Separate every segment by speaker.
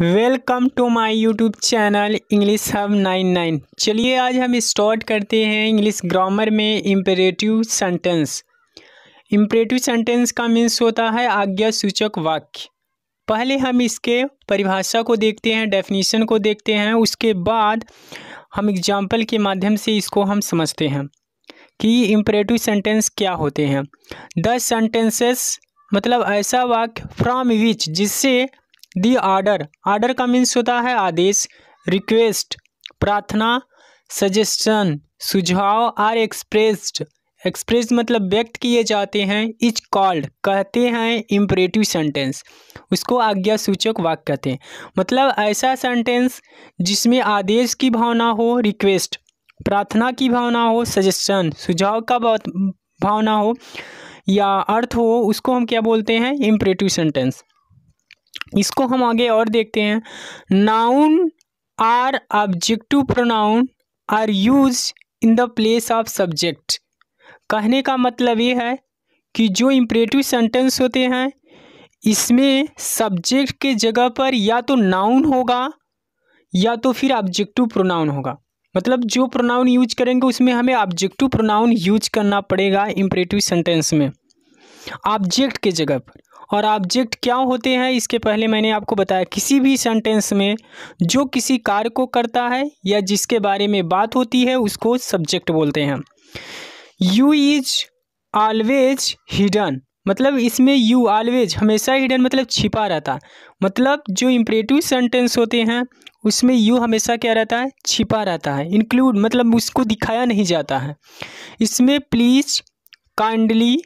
Speaker 1: welcome to my YouTube channel English hub nine nine चलिए आज हम स्टार्ट करते हैं इंग्लिश ग्रामर में इम्परेटिव सेंटेंस इम्परेटिव सेंटेंस का मीन्स होता है आज्ञा सूचक वाक्य पहले हम इसके परिभाषा को देखते हैं डेफिनेशन को देखते हैं उसके बाद हम एग्जाम्पल के माध्यम से इसको हम समझते हैं कि इम्परेटिव सेंटेंस क्या होते हैं द सेंटेंसेस मतलब ऐसा वाक्य फ्रॉम विच जिससे दी आर्डर आर्डर का मीन्स होता है आदेश रिक्वेस्ट प्रार्थना सजेशन सुझाव आर एक्सप्रेस्ड एक्सप्रेस मतलब व्यक्त किए जाते हैं इज कॉल्ड कहते हैं इम्परेटिव सेंटेंस उसको आज्ञा सूचक वाक्य कहते हैं मतलब ऐसा सेंटेंस जिसमें आदेश की भावना हो रिक्वेस्ट प्रार्थना की भावना हो सजेशन सुझाव का भावना हो या अर्थ हो उसको हम क्या बोलते हैं इम्परेटिव सेंटेंस इसको हम आगे और देखते हैं noun or objective pronoun are use in the place of subject कहने का मतलब ये है कि जो इम्परेटिव सेंटेंस होते हैं इसमें सब्जेक्ट के जगह पर या तो नाउन होगा या तो फिर ऑब्जेक्टिव प्रोनाउन होगा मतलब जो प्रोनाउन यूज करेंगे उसमें हमें ऑब्जेक्टिव प्रोनाउन यूज करना पड़ेगा इम्परेटिव सेंटेंस में ऑब्जेक्ट के जगह पर और ऑब्जेक्ट क्या होते हैं इसके पहले मैंने आपको बताया किसी भी सेंटेंस में जो किसी कार्य को करता है या जिसके बारे में बात होती है उसको सब्जेक्ट बोलते हैं यू इज ऑलवेज हिडन मतलब इसमें यू ऑलवेज हमेशा हिडन मतलब छिपा रहता मतलब जो इम्परेटिव सेंटेंस होते हैं उसमें यू हमेशा क्या रहता है छिपा रहता है इंक्लूड मतलब उसको दिखाया नहीं जाता है इसमें प्लीज काइंडली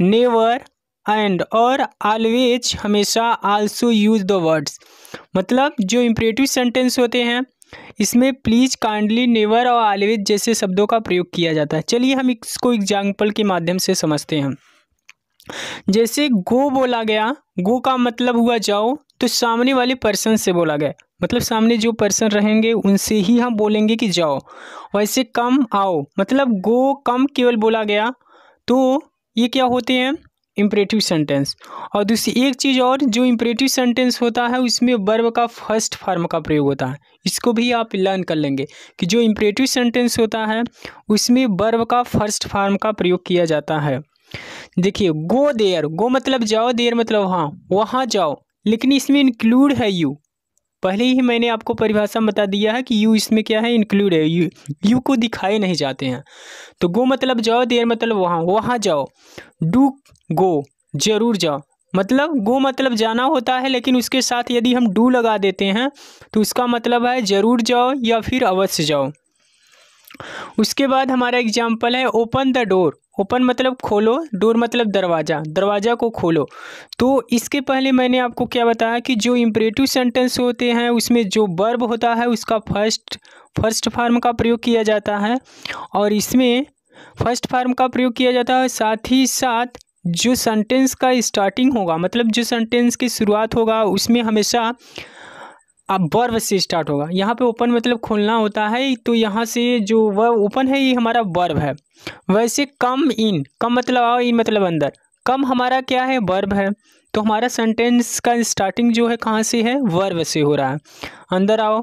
Speaker 1: नेवर एंड और आलवेज हमेशा आल्सो यूज द वर्ड्स मतलब जो इम्परेटिव सेंटेंस होते हैं इसमें प्लीज़ काइंडली नेवर और आलवेज जैसे शब्दों का प्रयोग किया जाता है चलिए हम इसको एग्जाम्पल के माध्यम से समझते हैं जैसे गो बोला गया गो का मतलब हुआ जाओ तो सामने वाले पर्सन से बोला गया मतलब सामने जो पर्सन रहेंगे उनसे ही हम बोलेंगे कि जाओ वैसे कम आओ मतलब गो कम केवल बोला गया तो ये क्या होते हैं इम्परेटिव सेंटेंस और दूसरी एक चीज़ और जो इम्परेटिव सेंटेंस होता है उसमें वर्ब का फर्स्ट फॉर्म का प्रयोग होता है इसको भी आप लर्न कर लेंगे कि जो इम्परेटिव सेंटेंस होता है उसमें वर्ब का फर्स्ट फॉर्म का प्रयोग किया जाता है देखिए गो देयर गो मतलब जाओ देयर मतलब हाँ वहाँ जाओ लेकिन इसमें इंक्लूड है यू पहले ही मैंने आपको परिभाषा बता दिया है कि यू इसमें क्या है इंक्लूड है यू यू को दिखाए नहीं जाते हैं तो गो मतलब जाओ देर मतलब वहाँ वहाँ जाओ डू गो जरूर जाओ मतलब गो मतलब जाना होता है लेकिन उसके साथ यदि हम डू लगा देते हैं तो उसका मतलब है ज़रूर जाओ या फिर अवश्य जाओ उसके बाद हमारा एग्जाम्पल है ओपन द डोर ओपन मतलब खोलो डोर मतलब दरवाज़ा दरवाज़ा को खोलो तो इसके पहले मैंने आपको क्या बताया कि जो इम्परेटिव सेंटेंस होते हैं उसमें जो वर्ब होता है उसका फर्स्ट फर्स्ट फार्म का प्रयोग किया जाता है और इसमें फर्स्ट फार्म का प्रयोग किया जाता है साथ ही साथ जो सेंटेंस का स्टार्टिंग होगा मतलब जो सेंटेंस की शुरुआत होगा उसमें हमेशा अब वर्व से स्टार्ट होगा यहाँ पे ओपन मतलब खोलना होता है तो यहाँ से जो वह ओपन है ये हमारा वर्व है वैसे कम इन कम मतलब आओ इन मतलब अंदर कम हमारा क्या है वर्ब है तो हमारा सेंटेंस का स्टार्टिंग जो है कहाँ से है वर्व से हो रहा है अंदर आओ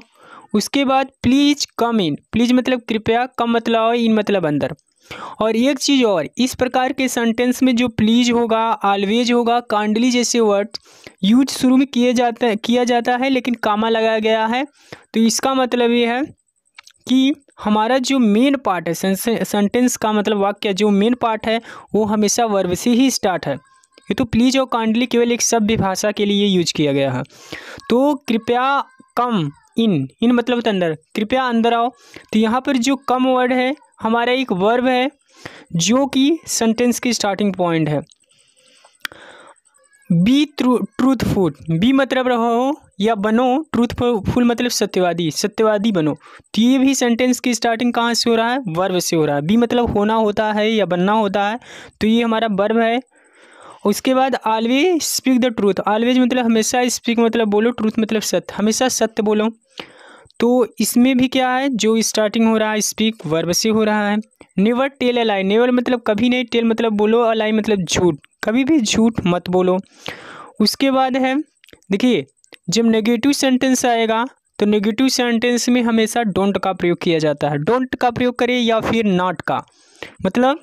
Speaker 1: उसके बाद प्लीज़ कम इन प्लीज़ मतलब कृपया कम मतलब आओ इन मतलब अंदर और एक चीज़ और इस प्रकार के सेंटेंस में जो प्लीज होगा ऑलवेज होगा कांडली जैसे वर्ड यूज शुरू में किए जाते किया जाता है लेकिन कामा लगाया गया है तो इसका मतलब ये है कि हमारा जो मेन पार्ट है सेंटेंस का मतलब वाक्य जो मेन पार्ट है वो हमेशा वर्ब से ही स्टार्ट है ये तो प्लीज और कांडली केवल एक सभ्य भाषा के लिए यूज किया गया है तो कृपया कम इन इन मतलब होता अंदर कृपया अंदर आओ तो यहाँ पर जो कम वर्ड है हमारा एक वर्ब है जो कि सेंटेंस की स्टार्टिंग पॉइंट है बी ट्रूथफुल बी मतलब रहो या बनो ट्रूथफुल मतलब सत्यवादी सत्यवादी बनो तो ये भी सेंटेंस की स्टार्टिंग कहाँ से हो रहा है वर्ब से हो रहा है बी मतलब होना होता है या बनना होता है तो ये हमारा वर्ब है उसके बाद always speak the truth always मतलब हमेशा स्पीक मतलब बोलो ट्रूथ मतलब सत्य हमेशा सत्य बोलो तो इसमें भी क्या है जो स्टार्टिंग हो रहा है स्पीक वर्ब से हो रहा है never tell a lie never मतलब कभी नहीं टेल मतलब बोलो अ लाई मतलब झूठ कभी भी झूठ मत बोलो उसके बाद है देखिए जब नेगेटिव सेंटेंस आएगा तो नेगेटिव सेंटेंस में हमेशा डोंट का प्रयोग किया जाता है डोंट का प्रयोग करें या फिर नॉट का मतलब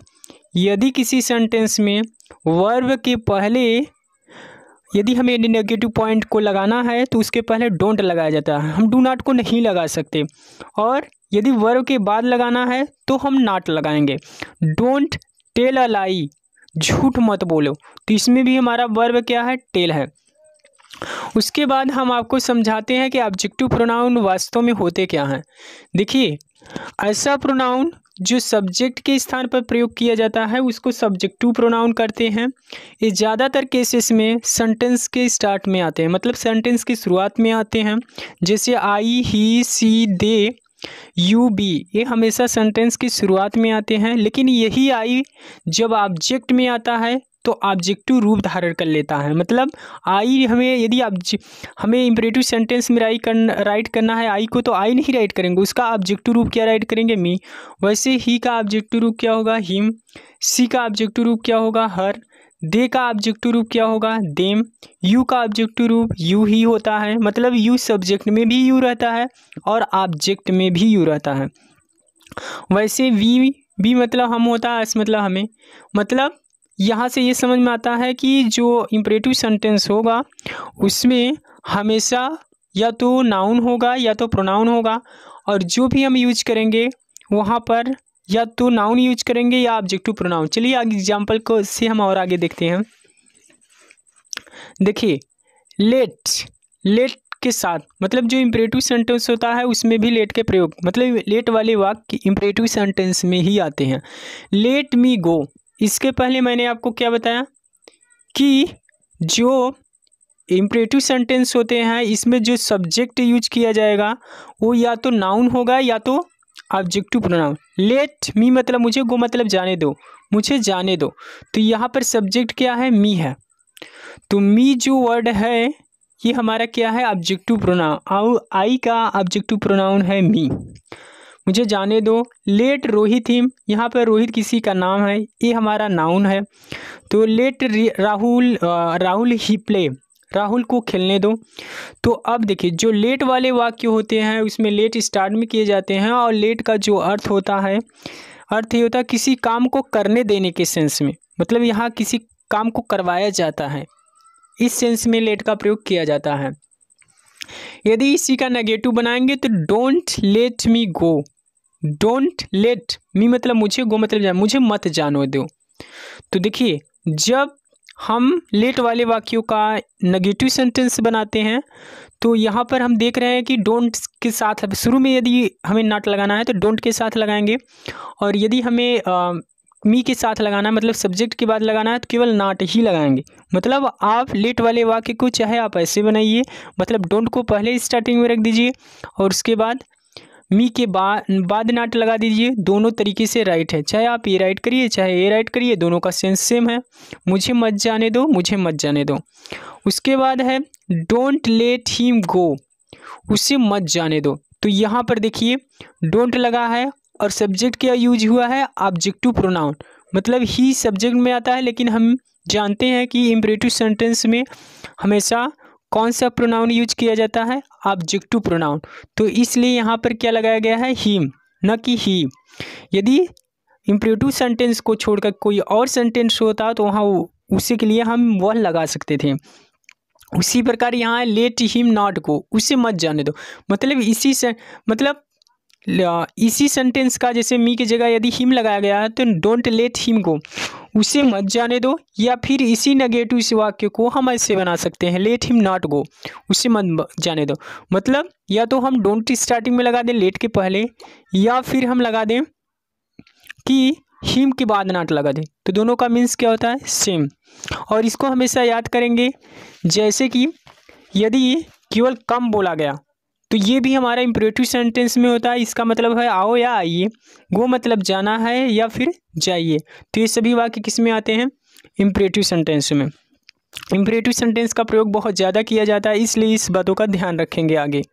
Speaker 1: यदि किसी सेंटेंस में वर्ब के पहले यदि हमें नेगेटिव पॉइंट को लगाना है तो उसके पहले डोंट लगाया जाता है हम डू नाट को नहीं लगा सकते और यदि वर्ब के बाद लगाना है तो हम नाट लगाएंगे डोंट टेल अ लाई झूठ मत बोलो तो इसमें भी हमारा वर्ब क्या है टेल है उसके बाद हम आपको समझाते हैं कि ऑब्जेक्टिव प्रोनाउन वास्तव में होते क्या हैं देखिए ऐसा प्रोनाउन जो सब्जेक्ट के स्थान पर प्रयोग किया जाता है उसको सब्जेक्टिव प्रोनाउन करते हैं ये ज़्यादातर केसेस में सेंटेंस के स्टार्ट में आते हैं मतलब सेंटेंस की शुरुआत में आते हैं जैसे आई ही सी दे यू बी ये हमेशा सेंटेंस की शुरुआत में आते हैं लेकिन यही आई जब ऑब्जेक्ट में आता है तो ऑब्जेक्टिव रूप धारण कर लेता है मतलब आई हमें यदि हमें इम्परेटिव सेंटेंस में राइट करना राइट करना है आई को तो आई नहीं राइट करेंगे उसका ऑब्जेक्टिव रूप क्या राइट करेंगे मी वैसे ही का ऑब्जेक्टिव रूप क्या होगा हिम सी का ऑब्जेक्टिव रूप क्या होगा हर दे का ऑब्जेक्टिव रूप क्या होगा देम यू का ऑब्जेक्टिव रूप यू ही होता है मतलब यू सब्जेक्ट में भी यू रहता है और ऑब्जेक्ट में भी यू रहता है वैसे वी भी मतलब हम होता है मतलब हमें मतलब यहाँ से ये समझ में आता है कि जो इम्परेटिव सेंटेंस होगा उसमें हमेशा या तो नाउन होगा या तो प्रोनाउन होगा और जो भी हम यूज करेंगे वहाँ पर या तो नाउन यूज करेंगे या ऑब्जेक्टिव प्रोनाउन चलिए आगे एग्जाम्पल को से हम और आगे देखते हैं देखिए लेट लेट के साथ मतलब जो इम्परेटिव सेंटेंस होता है उसमें भी लेट के प्रयोग मतलब लेट वाले वाक्य इम्परेटिव सेंटेंस में ही आते हैं लेट मी गो इसके पहले मैंने आपको क्या बताया कि जो इम्परेटिव सेंटेंस होते हैं इसमें जो सब्जेक्ट यूज किया जाएगा वो या तो नाउन होगा या तो ऑब्जेक्टिव प्रोनाउन लेट मी मतलब मुझे गो मतलब जाने दो मुझे जाने दो तो यहाँ पर सब्जेक्ट क्या है मी है तो मी जो वर्ड है ये हमारा क्या है ऑब्जेक्टिव प्रोनाउन और आई का ऑब्जेक्टिव प्रोनाउन है मी मुझे जाने दो लेट रोहित हिम यहाँ पर रोहित किसी का नाम है ये हमारा नाउन है तो लेट राहुल राहुल ही प्ले राहुल को खेलने दो तो अब देखिए जो लेट वाले वाक्य होते हैं उसमें लेट स्टार्ट में किए जाते हैं और लेट का जो अर्थ होता है अर्थ ये होता है किसी काम को करने देने के सेंस में मतलब यहाँ किसी काम को करवाया जाता है इस सेंस में लेट का प्रयोग किया जाता है यदि इसी का नेगेटिव बनाएंगे तो don't let me go don't let me मतलब मुझे गो मतलब जान मुझे मत जानो दो तो देखिए जब हम लेट वाले वाक्यों का नेगेटिव सेंटेंस बनाते हैं तो यहाँ पर हम देख रहे हैं कि डोंट के साथ शुरू में यदि हमें नॉट लगाना है तो डोंट के साथ लगाएंगे और यदि हमें आ, मी के साथ लगाना है मतलब सब्जेक्ट के बाद लगाना है तो केवल नाट ही लगाएंगे मतलब आप लेट वाले वाक्य को चाहे आप ऐसे बनाइए मतलब डोंट को पहले स्टार्टिंग में रख दीजिए और उसके बाद मी के बाद नाट लगा दीजिए दोनों तरीके से राइट है चाहे आप ए राइट करिए चाहे ए राइट करिए दोनों का सेंस सेम है मुझे मत जाने दो मुझे मत जाने दो उसके बाद है डोंट लेट हीम गो उसे मत जाने दो तो यहाँ पर देखिए डोंट लगा है और सब्जेक्ट क्या यूज हुआ है ऑब्जेक्टिव प्रोनाउन मतलब ही सब्जेक्ट में आता है लेकिन हम जानते हैं कि इम्परेटिव सेंटेंस में हमेशा कौन सा प्रोनाउन यूज किया जाता है ऑब्जेक्टिव प्रोनाउन तो इसलिए यहाँ पर क्या लगाया गया है हीम न कि ही यदि इम्प्रेटिव सेंटेंस को छोड़कर कोई और सेंटेंस होता तो वहाँ उसी के लिए हम वह लगा सकते थे उसी प्रकार यहाँ है लेट हिम नॉट को उसे मत जाने दो मतलब इसी से मतलब इसी सेंटेंस का जैसे मी की जगह यदि हिम लगाया गया है तो डोंट लेट हिम को उसे मत जाने दो या फिर इसी नेगेटिव इस वाक्य को हम ऐसे बना सकते हैं लेट हिम नॉट गो उसे मत जाने दो मतलब या तो हम डोंट स्टार्टिंग में लगा दें लेट के पहले या फिर हम लगा दें कि हिम के बाद नाट लगा दें तो दोनों का मीन्स क्या होता है सेम और इसको हमेशा याद करेंगे जैसे कि यदि केवल कम बोला गया तो ये भी हमारा इम्परेटिव सेंटेंस में होता है इसका मतलब है आओ या आइए वो मतलब जाना है या फिर जाइए तो ये सभी वाक्य किस में आते हैं इम्परेटिव सेंटेंस में इम्परेटिव सेंटेंस का प्रयोग बहुत ज़्यादा किया जाता है इसलिए इस बातों का ध्यान रखेंगे आगे